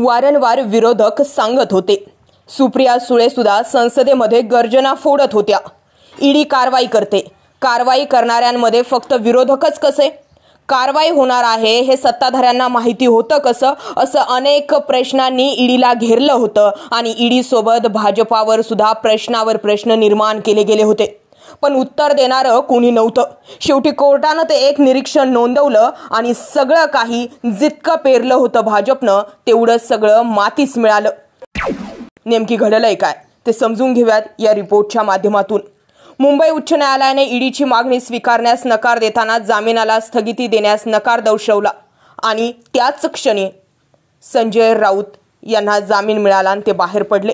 वारंवार विरोधक सांगत होते सुप्रिया सुळेसुद्धा संसदेमध्ये गर्जना फोडत होत्या ईडी कारवाई करते कारवाई करणाऱ्यांमध्ये फक्त विरोधकच कसे कारवाई होणार आहे हे सत्ताधाऱ्यांना माहिती होतं कसं असं अनेक प्रश्नांनी ईडीला घेरलं होतं आणि ईडीसोबत भाजपावर सुद्धा प्रश्नावर प्रश्न निर्माण केले गेले होते पण उत्तर देणारं कोणी नव्हतं शेवटी कोर्टानं ते एक निरीक्षण नोंदवलं आणि सगळं काही जितकं पेरलं होतं भाजपनं तेवढं सगळं मातीच मिळालं नेमकी घडलंय काय ते समजून घेऊयात या रिपोर्टच्या माध्यमातून मुंबई उच्च न्यायालयाने ईडीची मागणी स्वीकारण्यास नकार देताना जामिनाला स्थगिती देण्यास नकार दर्शवला आणि त्याच क्षणी संजय राऊत यांना जामीन मिळाला आणि ते बाहेर पडले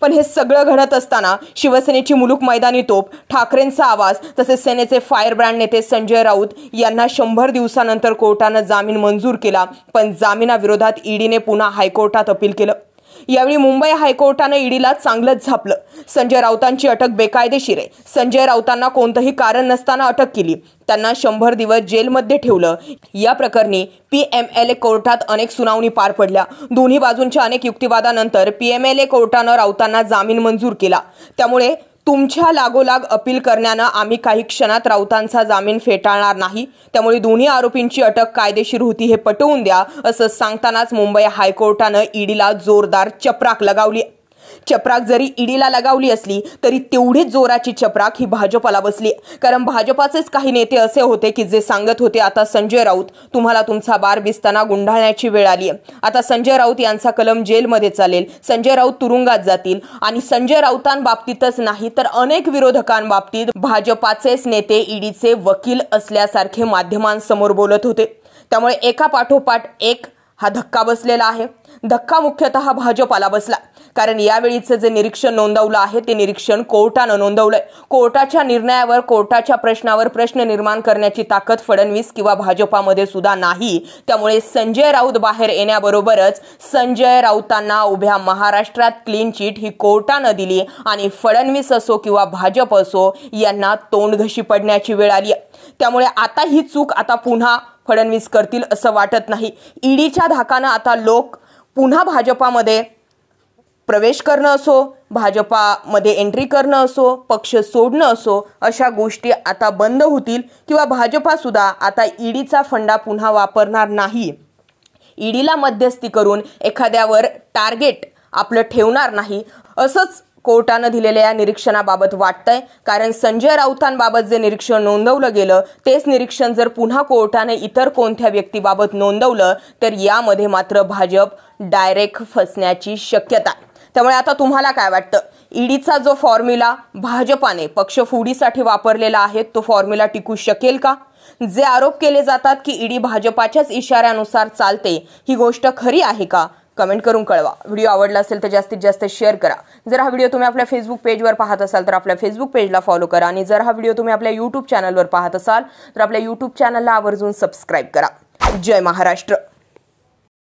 पण हे सगळं घडत असताना शिवसेनेची मुलूक मैदानी तोप ठाकरेंचा आवाज तसेच सेनेचे फायर ब्रँड नेते संजय राऊत यांना शंभर दिवसानंतर कोर्टानं जामीन मंजूर केला पण जामिनाविरोधात ईडीने पुन्हा हायकोर्टात अपील केलं यावेळी मुंबई हायकोर्टानं ईडीला चांगलंच झापलं संजय राऊतांची अटक बेकायदेशीर आहे संजय राऊतांना कोणतंही कारण नसताना अटक केली त्यांना शंभर दिवस जेलमध्ये ठेवलं या प्रकरणी पी एम एल ए कोर्टात अनेक सुनावणी पार पडल्या दोन्ही बाजूंच्या अनेक युक्तिवादानंतर पी एम एल ए कोर्टानं राऊतांना जामीन मंजूर केला त्यामुळे तुमच्या लागोलाग अपील करण्यानं आम्ही काही क्षणात राऊतांचा जामीन फेटाळणार नाही त्यामुळे दोन्ही आरोपींची अटक कायदेशीर होती हे पटवून द्या असं सांगतानाच मुंबई हायकोर्टानं ईडीला जोरदार चपराक लगावली चपराक जरी ईडीला लगावली असली तरी तेवढी जोराची चपराक ही भाजपाला बसली कारण भाजपाचेच काही नेते असे होते की जे सांगत होते आता संजय राऊत तुम्हाला तुमचा बार बिस्ताना गुंडाळण्याची वेळ आली आहे आता संजय राऊत यांचा कलम जेलमध्ये चालेल संजय राऊत तुरुंगात जातील आणि संजय राऊतांबाबतीतच नाही तर अनेक विरोधकांबाबतीत भाजपाचेच नेते ईडीचे वकील असल्यासारखे माध्यमांसमोर बोलत होते त्यामुळे एका पाठोपाठ एक हा धक्का बसलेला आहे धक्का मुख्यतः भाजपाला बसला कारण यावेळीचं जे निरीक्षण नोंदवलं आहे ते निरीक्षण कोर्टानं नोंदवलंय कोर्टाच्या निर्णयावर कोर्टाच्या प्रश्नावर प्रश्न निर्माण करण्याची ताकद फडणवीस किंवा भाजपामध्ये सुद्धा नाही त्यामुळे संजय राऊत बाहेर येण्याबरोबरच संजय राऊतांना उभ्या महाराष्ट्रात क्लीन चिट ही कोर्टानं दिली आणि फडणवीस असो किंवा भाजप असो यांना तोंडघशी पडण्याची वेळ आली त्यामुळे आता ही चूक आता पुन्हा फडणवीस करतील असं वाटत नाही ईडीच्या धाकानं आता लोक पुन्हा भाजपामध्ये प्रवेश करणं असो भाजपामध्ये एंट्री करणं असो पक्ष सोडणं असो अशा गोष्टी आता बंद होतील किंवा भाजपासुद्धा आता ईडीचा फंडा पुन्हा वापरणार नाही ईडीला मध्यस्थी करून एखाद्यावर टार्गेट आपलं ठेवणार नाही असंच कोर्टानं दिलेल्या या निरीक्षणाबाबत वाटतंय कारण संजय राऊतांबाबत जे निरीक्षण नोंदवलं गेलं तेच निरीक्षण जर पुन्हा कोर्टाने इतर कोणत्या व्यक्तीबाबत नोंदवलं तर यामध्ये मात्र भाजप डायरेक्ट फसण्याची शक्यता त्यामुळे आता तुम्हाला काय वाटतं ईडीचा जो फॉर्म्युला भाजपाने पक्ष फुडीसाठी वापरलेला आहे तो फॉर्म्युला टिकू शकेल का जे आरोप केले जातात की ईडी भाजपाच्याच इशाऱ्यानुसार चालते ही गोष्ट खरी आहे का कमेंट करून कळवा व्हिडिओ आवडला असेल तर जास्तीत जास्त शेअर करा जर हा व्हिडिओ तुम्ही आपल्या फेसबुक पेजवर पाहत असाल तर आपल्या फेसबुक पेजला फॉलो करा आणि जर हा व्हिडिओ तुम्ही आपल्या युट्यूब चॅनलवर पाहत असाल तर आपल्या युट्यूब चॅनलला आवर्जून सबस्क्राईब करा जय महाराष्ट्र